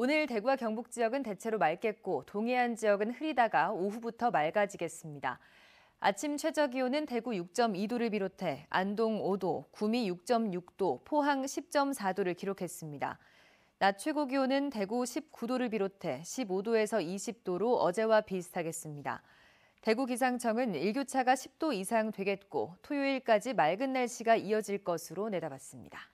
오늘 대구와 경북 지역은 대체로 맑겠고 동해안 지역은 흐리다가 오후부터 맑아지겠습니다. 아침 최저 기온은 대구 6.2도를 비롯해 안동 5도, 구미 6.6도, 포항 10.4도를 기록했습니다. 낮 최고 기온은 대구 19도를 비롯해 15도에서 20도로 어제와 비슷하겠습니다. 대구 기상청은 일교차가 10도 이상 되겠고 토요일까지 맑은 날씨가 이어질 것으로 내다봤습니다.